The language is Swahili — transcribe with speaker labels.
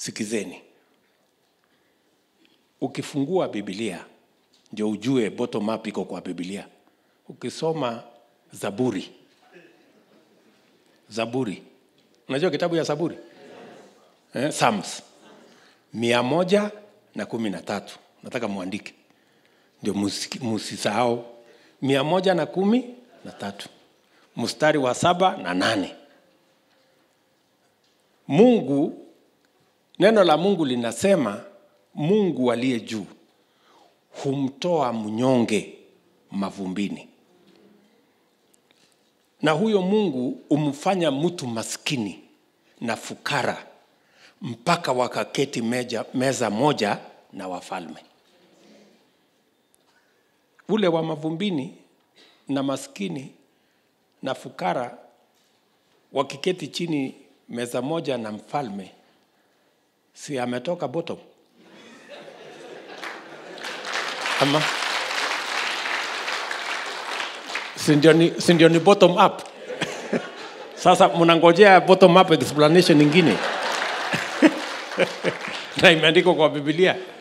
Speaker 1: sikizeni ukifungua bibilia ndio ujue bottom up iko kwa bibilia ukisoma zaburi zaburi unajua kitabu ya zaburi eh, sams mia moja na kumi na tatu nataka mwandike ndio musisahau mia moja na kumi na tatu mstari wa saba na nane mungu Neno la Mungu linasema Mungu aliye juu humtoa mnyonge mavumbini, na huyo Mungu humfanya mtu maskini na fukara mpaka wakaketi meja, meza moja na wafalme. Ule wa mavumbini na maskini na fukara wakiketi chini meza moja na mfalme si ametoka bottom ama sindio ni, bottom up sasa mnangojea bottom up explanation ingine na imeandikwa kwa bibilia